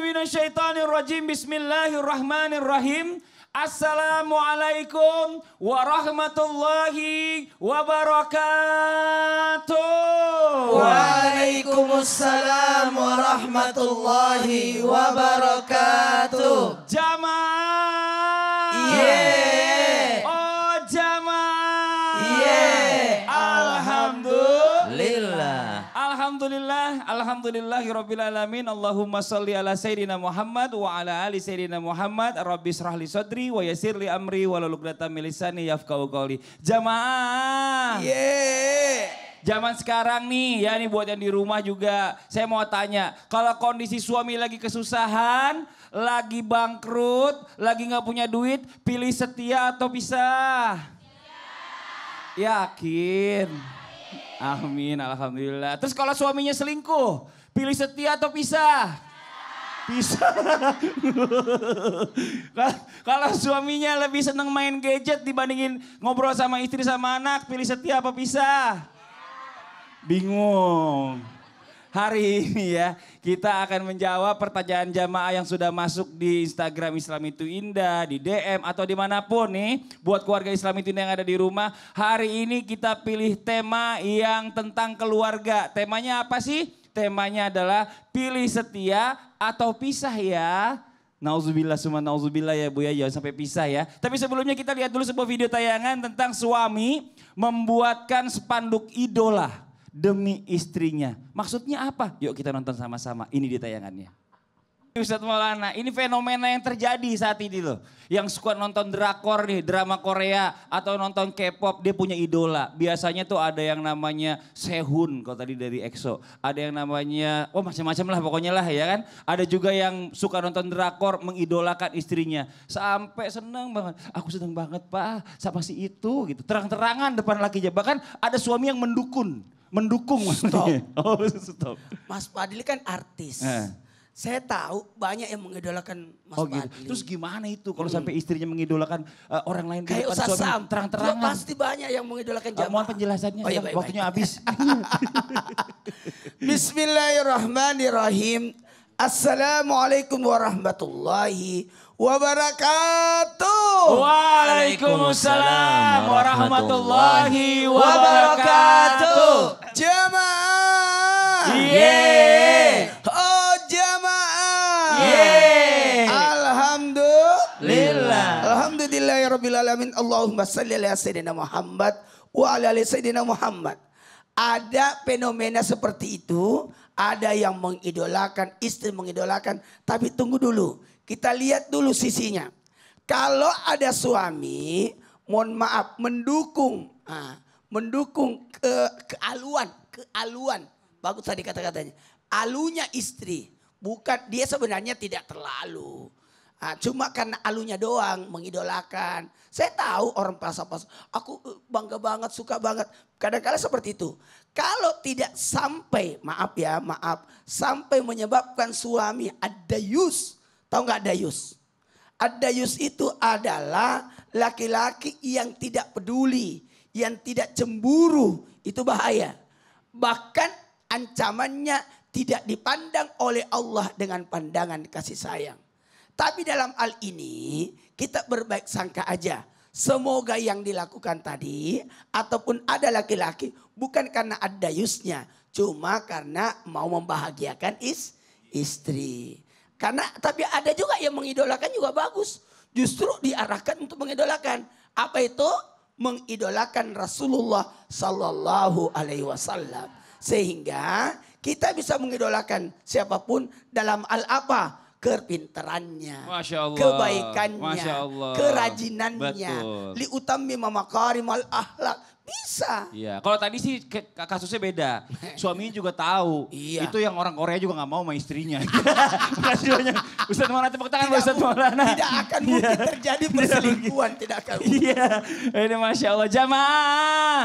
من الشيطان الرجيم بسم الله الرحمن الرحيم السلام عليكم ورحمة الله وبركاته وعليكم السلام ورحمة الله وبركاته جماعة yeah. Alhamdulillah, Alamin, Allahumma salli ala Sayyidina Muhammad wa ala ali Sayyidina Muhammad. Rabbi li sodri wa yasirli amri wa gdata milisani yafkau qawli. Jamaah. Yeah zaman sekarang nih ya nih buat yang di rumah juga saya mau tanya kalau kondisi suami lagi kesusahan lagi bangkrut lagi nggak punya duit pilih setia atau pisah iya. Yakin. yakin Amin, alhamdulillah. Terus kalau suaminya selingkuh, pilih setia atau pisah? Pisah. kalau suaminya lebih seneng main gadget dibandingin ngobrol sama istri sama anak, pilih setia apa pisah? Bingung hari ini ya. Kita akan menjawab pertanyaan jamaah yang sudah masuk di Instagram Islam itu Indah, di DM atau dimanapun nih. Buat keluarga Islam itu yang ada di rumah. Hari ini kita pilih tema yang tentang keluarga. Temanya apa sih? Temanya adalah pilih setia atau pisah ya. Nauzubillah suma nauzubillah ya Bu ya, jangan sampai pisah ya. Tapi sebelumnya kita lihat dulu sebuah video tayangan tentang suami membuatkan spanduk idola demi istrinya. Maksudnya apa? Yuk kita nonton sama-sama. Ini dia tayangannya. Ustaz Maulana, ini fenomena yang terjadi saat ini loh. Yang suka nonton drakor nih, drama Korea atau nonton K-pop, dia punya idola. Biasanya tuh ada yang namanya Sehun kalau tadi dari EXO. Ada yang namanya, oh macam-macam lah pokoknya lah ya kan. Ada juga yang suka nonton drakor mengidolakan istrinya. Sampai seneng banget, aku seneng banget pak sama si itu gitu. Terang-terangan depan laki-laki. Bahkan ada suami yang mendukun mendukung. Stop. oh, stop. Mas Fadli kan artis. Eh. Saya tahu banyak yang mengidolakan Mas oh, gitu. Fadli. Terus gimana itu kalau hmm. sampai istrinya mengidolakan uh, orang lain? Kayak depan Sam. Terang-terangan. Pasti banyak yang mengidolakan eh, jamaah. Uh, mohon penjelasannya, oh, iya, baik, waktunya baik. habis. Bismillahirrahmanirrahim. Assalamualaikum warahmatullahi wabarakatuh. Waalaikumsalam warahmatullahi wabarakatuh. Jemaah. Yeah. Oh jemaah. Yeah. Alhamdulillah. Alhamdulillah ya rabbil alamin. Allahumma salli ala sayyidina Muhammad wa ala sayyidina Muhammad. Ada fenomena seperti itu, ada yang mengidolakan, istri mengidolakan, tapi tunggu dulu kita lihat dulu sisinya. Kalau ada suami, mohon maaf, mendukung. Nah, mendukung ke kealuan, kealuan. Bagus tadi kata-katanya. Alunya istri, bukan dia sebenarnya tidak terlalu. Nah, cuma karena alunya doang mengidolakan. Saya tahu orang pas-pas, aku eh, bangga banget, suka banget. Kadang-kadang seperti itu. Kalau tidak sampai, maaf ya, maaf. Sampai menyebabkan suami ada use Tahu nggak dayus? Adayus itu adalah laki-laki yang tidak peduli, yang tidak cemburu, itu bahaya. Bahkan ancamannya tidak dipandang oleh Allah dengan pandangan kasih sayang. Tapi dalam hal ini kita berbaik sangka aja. Semoga yang dilakukan tadi ataupun ada laki-laki bukan karena adayusnya. Cuma karena mau membahagiakan is, istri. Karena tapi ada juga yang mengidolakan juga bagus. Justru diarahkan untuk mengidolakan. Apa itu? Mengidolakan Rasulullah Sallallahu Alaihi Wasallam. Sehingga kita bisa mengidolakan siapapun dalam al apa? Kepinterannya, kebaikannya, Masya Allah. kerajinannya, liutami mamakarim mal ahlak bisa. Iya, kalau tadi sih kasusnya beda. Suaminya juga tahu. Iya. Itu yang orang Korea juga nggak mau sama istrinya. Makasih banyak. Ustaz Maulana tepuk tangan buat Ustaz Maulana. Tidak akan iya. mungkin iya. terjadi perselingkuhan, tidak akan Iya. Ini Masya Allah, jamaah.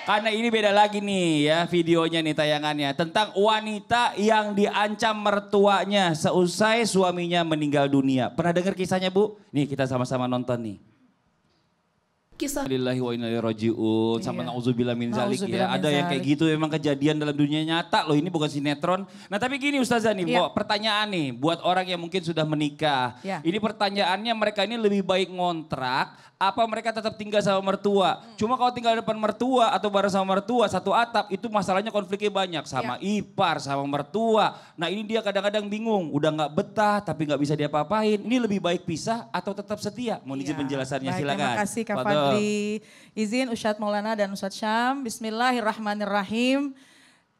Karena ini beda lagi nih ya videonya nih tayangannya. Tentang wanita yang diancam mertuanya seusai suaminya meninggal dunia. Pernah dengar kisahnya Bu? Nih kita sama-sama nonton nih kisah lillahi wa inna ilaihi rajiun sama iya. min zalik ya. ada yang kayak gitu emang kejadian dalam dunia nyata loh ini bukan sinetron. Nah, tapi gini Ustazah nih, yeah. pertanyaan nih buat orang yang mungkin sudah menikah. Yeah. Ini pertanyaannya mereka ini lebih baik ngontrak apa mereka tetap tinggal sama mertua. Hmm. Cuma kalau tinggal depan mertua atau bareng sama mertua satu atap itu masalahnya konfliknya banyak sama ya. ipar, sama mertua. Nah ini dia kadang-kadang bingung, udah nggak betah tapi nggak bisa diapa-apain. Ini lebih baik pisah atau tetap setia? Mohon ya. izin penjelasannya baik, silakan. Terima kasih Kak Fadli. Izin Ustadz Maulana dan Ustadz Syam. Bismillahirrahmanirrahim.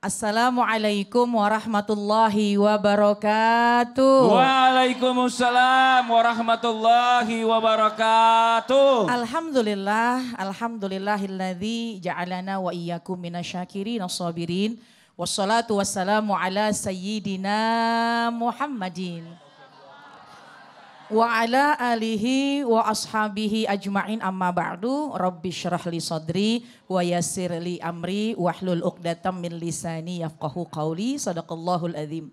Assalamualaikum warahmatullahi wabarakatuh. Waalaikumsalam warahmatullahi wabarakatuh. Alhamdulillah, alhamdulillahilladzi ja'alana wa iyyakum minasyakirin sabirin. Wassalatu wassalamu ala sayyidina Muhammadin wa ala alihi wa ashabihi ajma'in amma ba'du rabbi syrah li sadri wa yassir li amri wahlul uqdatam min lisani yafqahu qawli sadaqallahul azim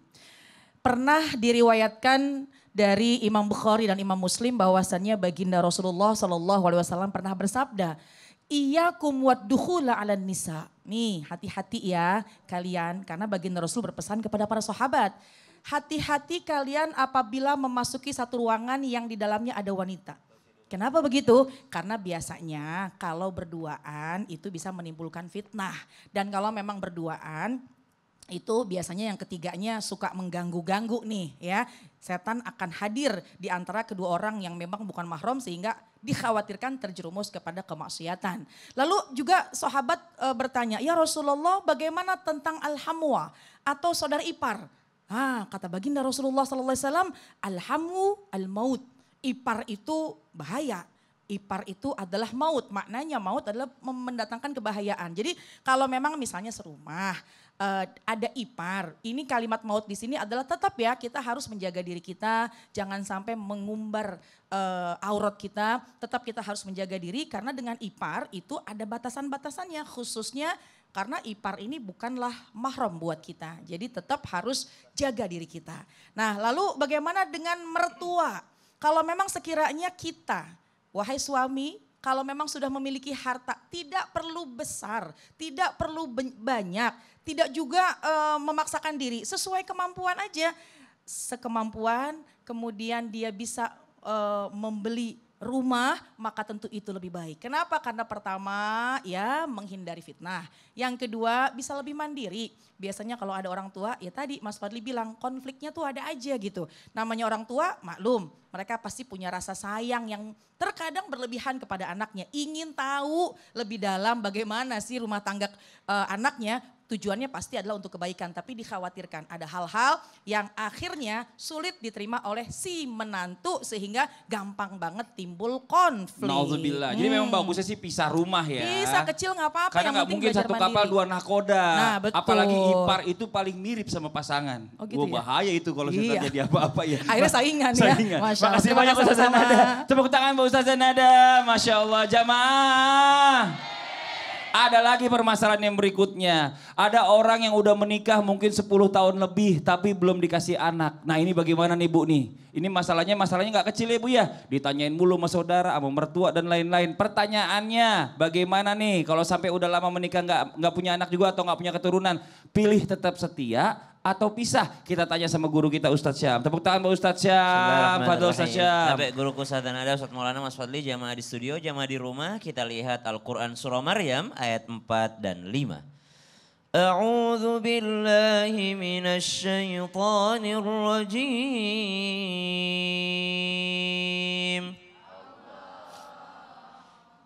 pernah diriwayatkan dari Imam Bukhari dan Imam Muslim bahwasannya baginda Rasulullah Shallallahu alaihi wasallam pernah bersabda kumuat duhula ala nisa. Nih hati-hati ya kalian karena baginda Rasul berpesan kepada para sahabat hati-hati kalian apabila memasuki satu ruangan yang di dalamnya ada wanita. Kenapa begitu? Karena biasanya kalau berduaan itu bisa menimbulkan fitnah. Dan kalau memang berduaan itu biasanya yang ketiganya suka mengganggu-ganggu nih ya. Setan akan hadir di antara kedua orang yang memang bukan mahram sehingga dikhawatirkan terjerumus kepada kemaksiatan. Lalu juga sahabat e, bertanya, "Ya Rasulullah, bagaimana tentang alhamwa atau saudara ipar?" Ah, kata baginda Rasulullah SAW, alaihi alhamu al-maut. Ipar itu bahaya. Ipar itu adalah maut. Maknanya maut adalah mendatangkan kebahayaan. Jadi kalau memang misalnya serumah uh, ada ipar. Ini kalimat maut di sini adalah tetap ya kita harus menjaga diri kita, jangan sampai mengumbar uh, aurat kita. Tetap kita harus menjaga diri karena dengan ipar itu ada batasan-batasannya, khususnya karena ipar ini bukanlah mahram buat kita. Jadi tetap harus jaga diri kita. Nah lalu bagaimana dengan mertua? Kalau memang sekiranya kita, wahai suami, kalau memang sudah memiliki harta, tidak perlu besar, tidak perlu banyak, tidak juga e, memaksakan diri, sesuai kemampuan aja. Sekemampuan, kemudian dia bisa uh, membeli rumah, maka tentu itu lebih baik. Kenapa? Karena pertama, ya menghindari fitnah. Yang kedua, bisa lebih mandiri. Biasanya kalau ada orang tua, ya tadi Mas Fadli bilang konfliknya tuh ada aja gitu. Namanya orang tua, maklum, mereka pasti punya rasa sayang yang terkadang berlebihan kepada anaknya. Ingin tahu lebih dalam bagaimana sih rumah tangga uh, anaknya, tujuannya pasti adalah untuk kebaikan, tapi dikhawatirkan ada hal-hal yang akhirnya sulit diterima oleh si menantu sehingga gampang banget timbul konflik. Nauzubillah. Hmm. Jadi memang hmm. bagusnya sih pisah rumah ya. Pisah kecil nggak apa-apa. Karena nggak mungkin satu mandiri. kapal dua nakoda. Nah, betul. Apalagi ipar itu paling mirip sama pasangan. Oh, gitu Wah, ya? bahaya itu kalau iya. sudah jadi apa-apa ya. Akhirnya saingan, ya. saingan. ya. Masya Allah. kasih banyak Ustazah Nada. Tepuk tangan Ustaz Nada. Masya Allah jamaah ada lagi permasalahan yang berikutnya. Ada orang yang udah menikah mungkin 10 tahun lebih tapi belum dikasih anak. Nah ini bagaimana nih Bu nih? Ini masalahnya masalahnya nggak kecil ya Bu ya. Ditanyain mulu sama saudara, sama mertua dan lain-lain. Pertanyaannya bagaimana nih kalau sampai udah lama menikah nggak nggak punya anak juga atau nggak punya keturunan? Pilih tetap setia atau pisah? Kita tanya sama guru kita Ustadz Syam. Tepuk tangan buat Ustadz Syam. Fadl Ustadz Syam. Sampai guruku dan ada Ustadz Maulana Mas Fadli jamaah di studio, jamaah di rumah. Kita lihat Al-Quran Surah Maryam ayat 4 dan 5. أعوذ billahi من الشيطان rajim.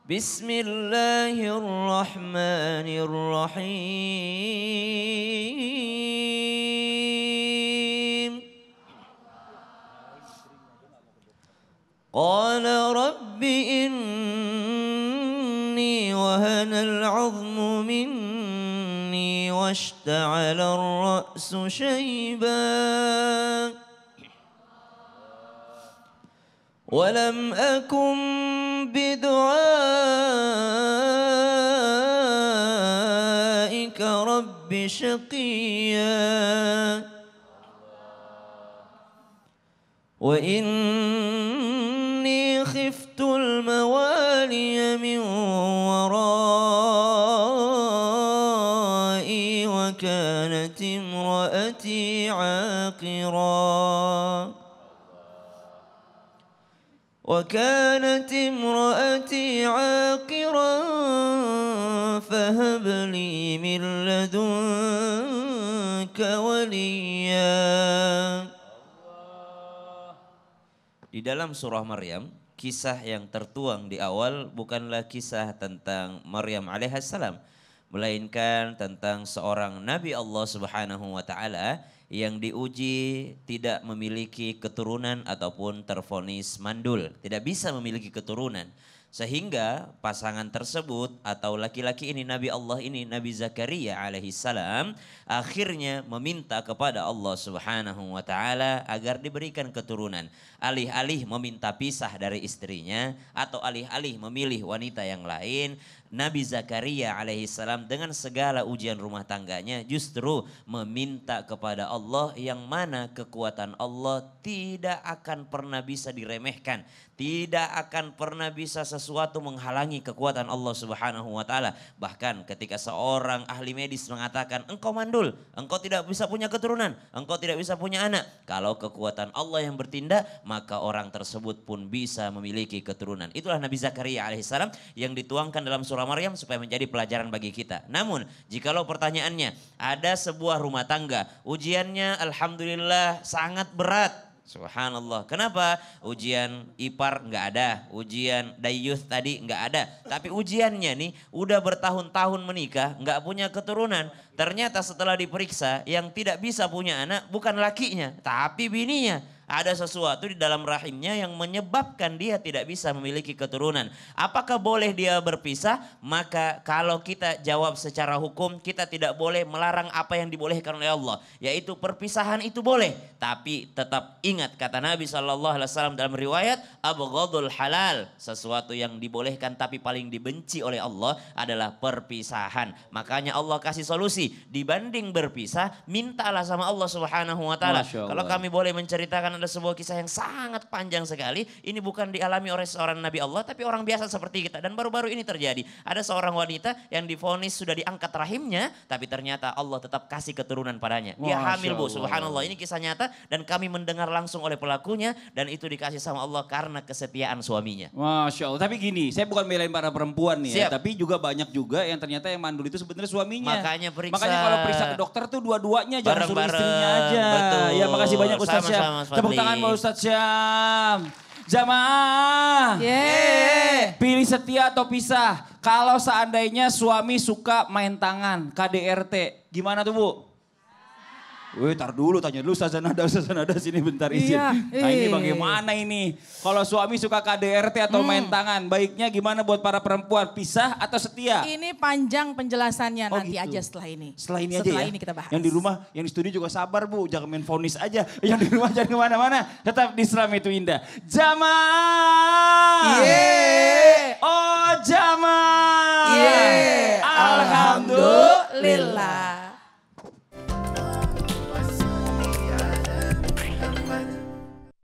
بسم الله الرحمن الرحيم قال رب إني وهن العظم مني واشتعل الرأس شيبا ولم أكن بدعائك رب شقيا وإن خيرا وكانت امرأتي عاقرا فهب لي من لدنك وليا Di dalam surah Maryam, kisah yang tertuang di awal bukanlah kisah tentang Maryam alaihissalam, melainkan tentang seorang Nabi Allah Subhanahu wa taala yang diuji tidak memiliki keturunan ataupun terfonis mandul, tidak bisa memiliki keturunan. Sehingga pasangan tersebut atau laki-laki ini Nabi Allah ini Nabi Zakaria alaihi salam akhirnya meminta kepada Allah Subhanahu wa taala agar diberikan keturunan. Alih-alih meminta pisah dari istrinya atau alih-alih memilih wanita yang lain, Nabi Zakaria alaihissalam dengan segala ujian rumah tangganya justru meminta kepada Allah yang mana kekuatan Allah tidak akan pernah bisa diremehkan, tidak akan pernah bisa sesuatu menghalangi kekuatan Allah Subhanahu wa taala. Bahkan ketika seorang ahli medis mengatakan engkau mandul, engkau tidak bisa punya keturunan, engkau tidak bisa punya anak. Kalau kekuatan Allah yang bertindak, maka orang tersebut pun bisa memiliki keturunan. Itulah Nabi Zakaria alaihissalam yang dituangkan dalam surah surah Maryam supaya menjadi pelajaran bagi kita. Namun, jikalau pertanyaannya, ada sebuah rumah tangga, ujiannya alhamdulillah sangat berat, Subhanallah. Kenapa? Ujian ipar nggak ada, ujian dayus tadi nggak ada. Tapi ujiannya nih udah bertahun-tahun menikah, nggak punya keturunan. Ternyata setelah diperiksa yang tidak bisa punya anak bukan lakinya, tapi bininya ada sesuatu di dalam rahimnya yang menyebabkan dia tidak bisa memiliki keturunan. Apakah boleh dia berpisah? Maka kalau kita jawab secara hukum, kita tidak boleh melarang apa yang dibolehkan oleh Allah, yaitu perpisahan itu boleh, tapi tetap ingat kata Nabi saw dalam riwayat Abu abghadul halal, sesuatu yang dibolehkan tapi paling dibenci oleh Allah adalah perpisahan. Makanya Allah kasih solusi dibanding berpisah, mintalah sama Allah Subhanahu wa taala. Kalau kami boleh menceritakan adalah sebuah kisah yang sangat panjang sekali. Ini bukan dialami oleh seorang Nabi Allah, tapi orang biasa seperti kita. Dan baru-baru ini terjadi. Ada seorang wanita yang difonis sudah diangkat rahimnya, tapi ternyata Allah tetap kasih keturunan padanya. Dia Masya hamil bu, subhanallah. Ini kisah nyata dan kami mendengar langsung oleh pelakunya. Dan itu dikasih sama Allah karena kesetiaan suaminya. Masya Allah. Tapi gini, saya bukan belain para perempuan nih ya. Tapi juga banyak juga yang ternyata yang mandul itu sebenarnya suaminya. Makanya periksa. Makanya kalau periksa ke dokter tuh dua-duanya. Jangan suruh istrinya aja. Betul. Ya makasih banyak Ustaz Sama-sama. Tepuk tangan buat Ustadz Syam. Jamaah. Yeah. Pilih setia atau pisah. Kalau seandainya suami suka main tangan, KDRT. Gimana tuh Bu? Wih, eh, tar dulu tanya dulu Ustazah Nada, Ustazah Nada sini bentar izin. Iya, nah ini eh. bagaimana ini? Kalau suami suka KDRT atau hmm. main tangan, baiknya gimana buat para perempuan? Pisah atau setia? Ini panjang penjelasannya oh, nanti gitu. aja setelah ini. Setelah ini setelah aja setelah ya? ini kita bahas. Yang di rumah, yang di studio juga sabar Bu, jangan main fonis aja. Yang di rumah jangan kemana-mana, tetap di Islam itu indah. Jamaah! Yeah. Oh jamaah! Yeah. Alhamdulillah.